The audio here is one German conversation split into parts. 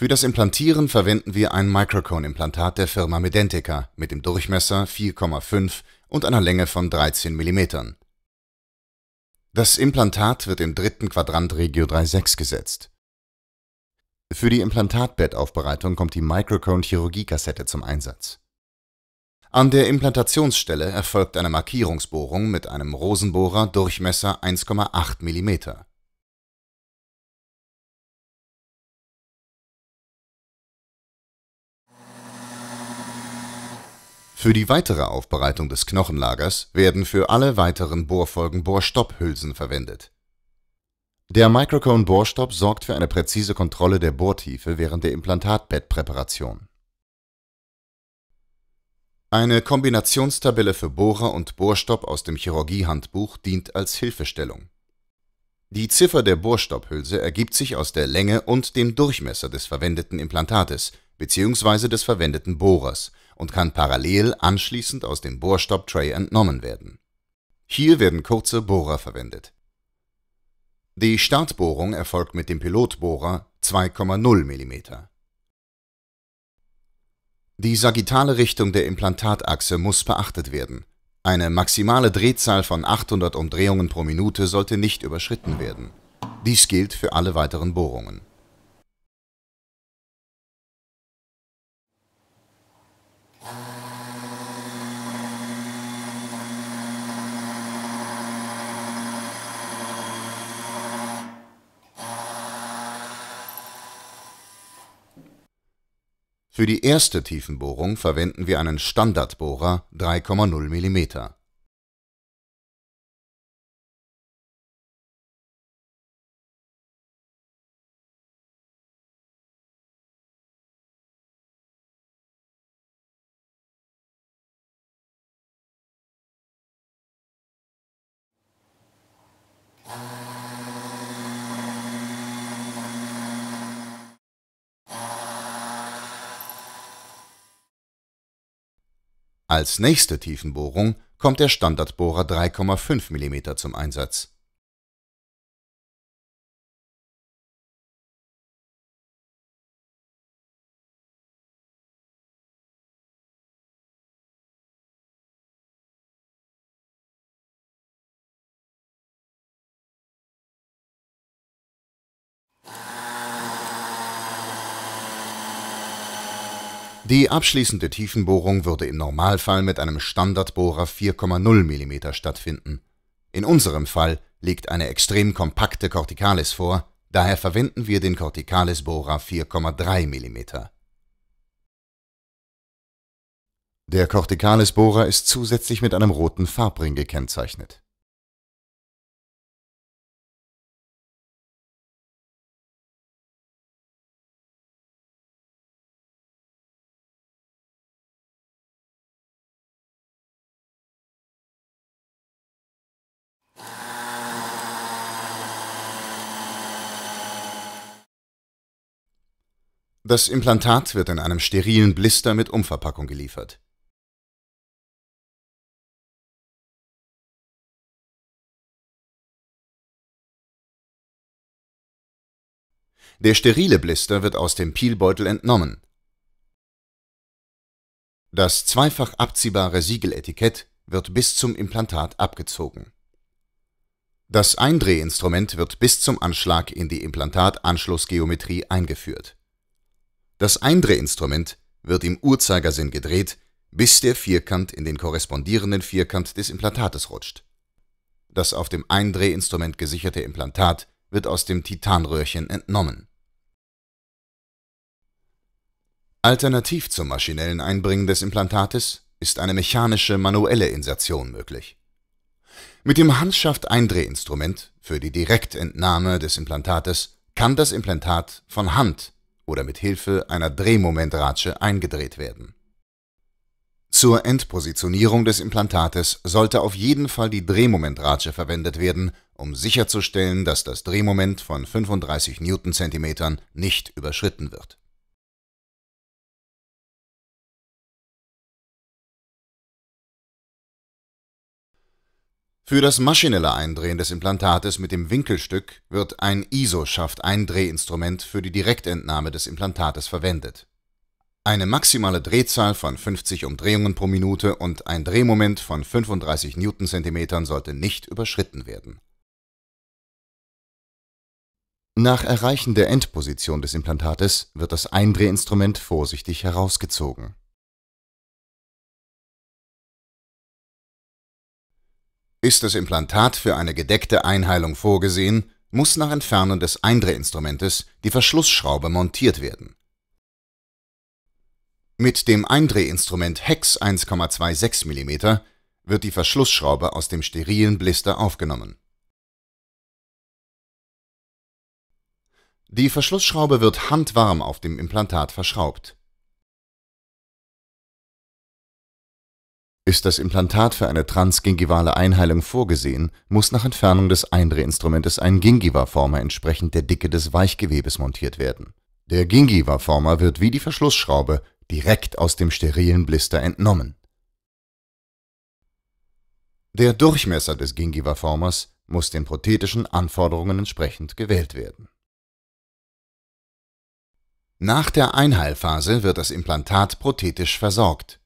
Für das Implantieren verwenden wir ein Microcone-Implantat der Firma Medentica mit dem Durchmesser 4,5 und einer Länge von 13 mm. Das Implantat wird im dritten Quadrant Regio 3.6 gesetzt. Für die Implantatbettaufbereitung kommt die Microcone-Chirurgie-Kassette zum Einsatz. An der Implantationsstelle erfolgt eine Markierungsbohrung mit einem Rosenbohrer Durchmesser 1,8 mm Für die weitere Aufbereitung des Knochenlagers werden für alle weiteren Bohrfolgen Bohrstopphülsen verwendet. Der Microcone-Bohrstopp sorgt für eine präzise Kontrolle der Bohrtiefe während der Implantatbettpräparation. Eine Kombinationstabelle für Bohrer und Bohrstopp aus dem Chirurgiehandbuch dient als Hilfestellung. Die Ziffer der Bohrstopphülse ergibt sich aus der Länge und dem Durchmesser des verwendeten Implantates bzw. des verwendeten Bohrers und kann parallel anschließend aus dem Bohrstopptray entnommen werden. Hier werden kurze Bohrer verwendet. Die Startbohrung erfolgt mit dem Pilotbohrer 2,0 mm. Die sagittale Richtung der Implantatachse muss beachtet werden. Eine maximale Drehzahl von 800 Umdrehungen pro Minute sollte nicht überschritten werden. Dies gilt für alle weiteren Bohrungen. Für die erste Tiefenbohrung verwenden wir einen Standardbohrer 3,0 mm Als nächste Tiefenbohrung kommt der Standardbohrer 3,5 mm zum Einsatz Die abschließende Tiefenbohrung würde im Normalfall mit einem Standardbohrer 4,0 mm stattfinden. In unserem Fall liegt eine extrem kompakte Corticalis vor, daher verwenden wir den Corticalis-Bohrer 4,3 mm. Der Corticalis-Bohrer ist zusätzlich mit einem roten Farbring gekennzeichnet Das Implantat wird in einem sterilen Blister mit Umverpackung geliefert. Der sterile Blister wird aus dem Peelbeutel entnommen. Das zweifach abziehbare Siegeletikett wird bis zum Implantat abgezogen. Das Eindrehinstrument wird bis zum Anschlag in die Implantatanschlussgeometrie eingeführt das Eindrehinstrument wird im Uhrzeigersinn gedreht, bis der Vierkant in den korrespondierenden Vierkant des Implantates rutscht. Das auf dem Eindrehinstrument gesicherte Implantat wird aus dem Titanröhrchen entnommen. Alternativ zum maschinellen Einbringen des Implantates ist eine mechanische manuelle Insertion möglich. Mit dem Handschaft-Eindrehinstrument für die Direktentnahme des Implantates kann das Implantat von Hand oder mit Hilfe einer Drehmomentratsche eingedreht werden. Zur Endpositionierung des Implantates sollte auf jeden Fall die Drehmomentratsche verwendet werden, um sicherzustellen, dass das Drehmoment von 35 Newtonzentimetern nicht überschritten wird Für das maschinelle Eindrehen des Implantates mit dem Winkelstück wird ein ISO-Schaft-Eindrehinstrument für die Direktentnahme des Implantates verwendet. Eine maximale Drehzahl von 50 Umdrehungen pro Minute und ein Drehmoment von 35 Newtonzentimetern sollte nicht überschritten werden. Nach Erreichen der Endposition des Implantates wird das Eindrehinstrument vorsichtig herausgezogen Ist das Implantat für eine gedeckte Einheilung vorgesehen, muss nach Entfernen des Eindrehinstrumentes die Verschlussschraube montiert werden. Mit dem Eindrehinstrument Hex 1,26 mm wird die Verschlussschraube aus dem sterilen Blister aufgenommen. Die Verschlussschraube wird handwarm auf dem Implantat verschraubt Ist das Implantat für eine transgingivale Einheilung vorgesehen, muss nach Entfernung des Eindrehinstrumentes ein Gingiva-Former entsprechend der Dicke des Weichgewebes montiert werden. Der Gingiva-Former wird wie die Verschlussschraube direkt aus dem sterilen Blister entnommen. Der Durchmesser des Gingiva-Formers muss den prothetischen Anforderungen entsprechend gewählt werden. Nach der Einheilphase wird das Implantat prothetisch versorgt.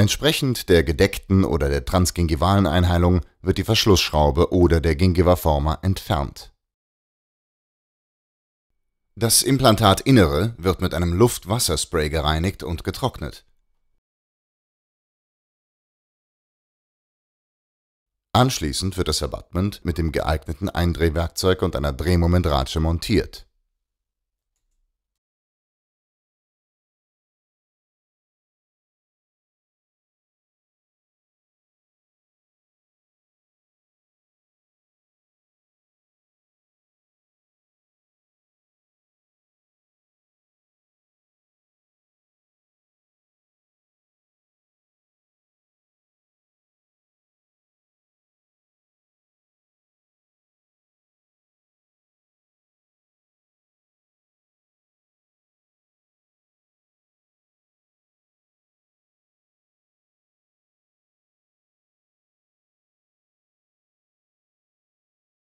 Entsprechend der gedeckten oder der transgingivalen Einheilung wird die Verschlussschraube oder der Gingiva entfernt. Das Implantatinnere wird mit einem luft wasser gereinigt und getrocknet. Anschließend wird das Abattement mit dem geeigneten Eindrehwerkzeug und einer Drehmomentratsche montiert